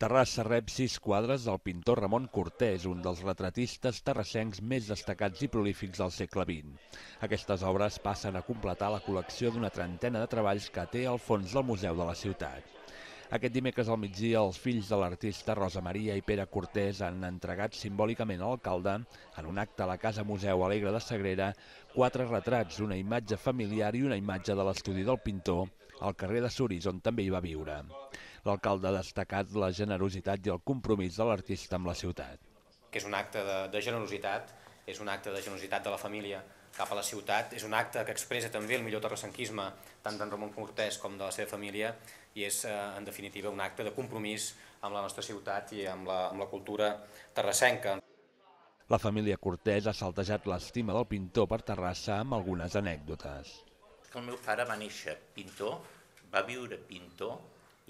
Terrassa rep sis quadres del pintor Ramon Cortés, un dels retratistes terrassencs més destacats i prolífics del segle XX. Aquestes obres passen a completar la col·lecció d'una trentena de treballs que té al fons del Museu de la Ciutat. Aquest dimecres al migdia, els fills de l'artista Rosa Maria i Pere Cortés han entregat simbòlicament a l'alcalde, en un acte a la Casa Museu Alegre de Sagrera, quatre retrats, una imatge familiar i una imatge de l'estudi del pintor al carrer de Suris, on també hi va viure. L'alcalde ha destacat la generositat i el compromís de l'artista amb la ciutat. Que és un acte de, de generositat, és un acte de generositat de la família cap a la ciutat, és un acte que expressa també el millor terrassenquisme tant d'en Ramon Cortés com de la seva família i és, eh, en definitiva, un acte de compromís amb la nostra ciutat i amb la, amb la cultura terrassenca. La família Cortés ha saltejat l'estima del pintor per Terrassa amb algunes anècdotes. El meu pare va néixer pintor, va viure pintor,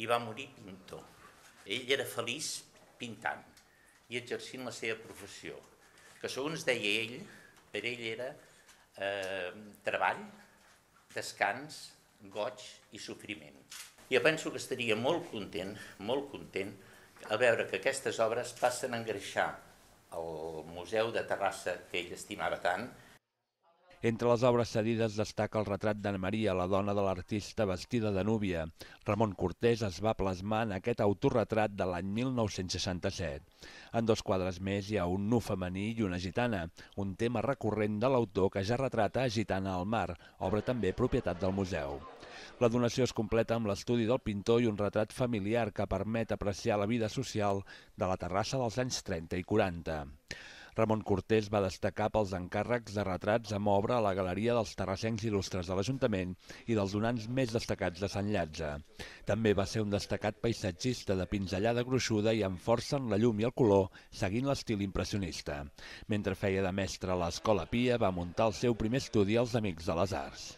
i va morir pintor. Ell era feliç pintant i exercint la seva professió, que segons deia ell, per ell era eh, treball, descans, goig i sofriment. Jo penso que estaria molt content, molt content, a veure que aquestes obres passen a engreixar el Museu de Terrassa que ell estimava tant entre les obres cedides destaca el retrat d'Anna Maria, la dona de l'artista vestida de núvia. Ramon Cortés es va plasmar en aquest autorretrat de l'any 1967. En dos quadres més hi ha un nu femení i una gitana, un tema recurrent de l'autor que ja retrata a Gitana al mar, obra també propietat del museu. La donació es completa amb l'estudi del pintor i un retrat familiar que permet apreciar la vida social de la Terrassa dels anys 30 i 40. Ramon Cortés va destacar pels encàrrecs de retrats amb obra a la Galeria dels Terrassencs Il·lustres de l'Ajuntament i dels donants més destacats de Sant Llatze. També va ser un destacat paisatgista de pinzellada gruixuda i amb força en la llum i el color, seguint l'estil impressionista. Mentre feia de mestre a l'Escola Pia, va muntar el seu primer estudi als Amics de les Arts.